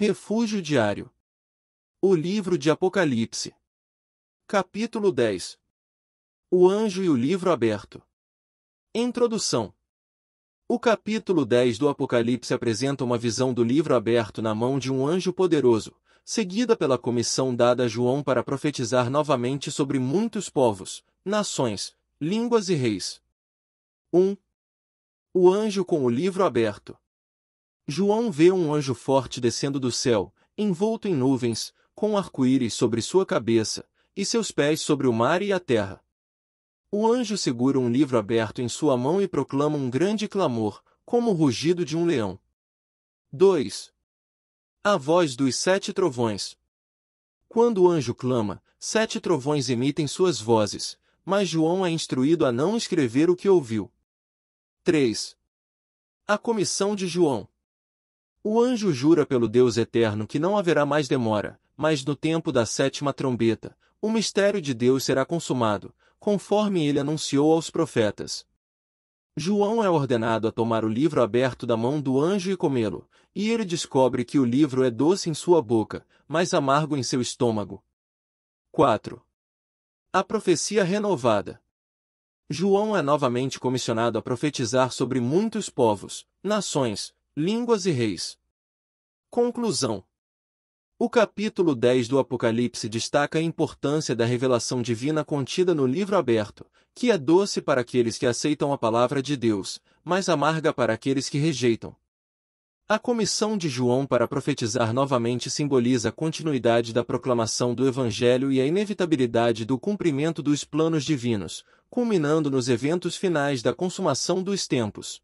Refúgio diário. O livro de Apocalipse. Capítulo 10. O anjo e o livro aberto. Introdução. O capítulo 10 do Apocalipse apresenta uma visão do livro aberto na mão de um anjo poderoso, seguida pela comissão dada a João para profetizar novamente sobre muitos povos, nações, línguas e reis. 1. O anjo com o livro aberto. João vê um anjo forte descendo do céu, envolto em nuvens, com arco-íris sobre sua cabeça, e seus pés sobre o mar e a terra. O anjo segura um livro aberto em sua mão e proclama um grande clamor, como o rugido de um leão. 2. A voz dos sete trovões. Quando o anjo clama, sete trovões emitem suas vozes, mas João é instruído a não escrever o que ouviu. 3. A comissão de João. O anjo jura pelo Deus eterno que não haverá mais demora, mas no tempo da sétima trombeta, o mistério de Deus será consumado, conforme ele anunciou aos profetas. João é ordenado a tomar o livro aberto da mão do anjo e comê-lo, e ele descobre que o livro é doce em sua boca, mas amargo em seu estômago. 4. A profecia renovada. João é novamente comissionado a profetizar sobre muitos povos, nações, Línguas e Reis. Conclusão. O capítulo 10 do Apocalipse destaca a importância da revelação divina contida no livro aberto, que é doce para aqueles que aceitam a palavra de Deus, mas amarga para aqueles que rejeitam. A comissão de João para profetizar novamente simboliza a continuidade da proclamação do Evangelho e a inevitabilidade do cumprimento dos planos divinos, culminando nos eventos finais da consumação dos tempos.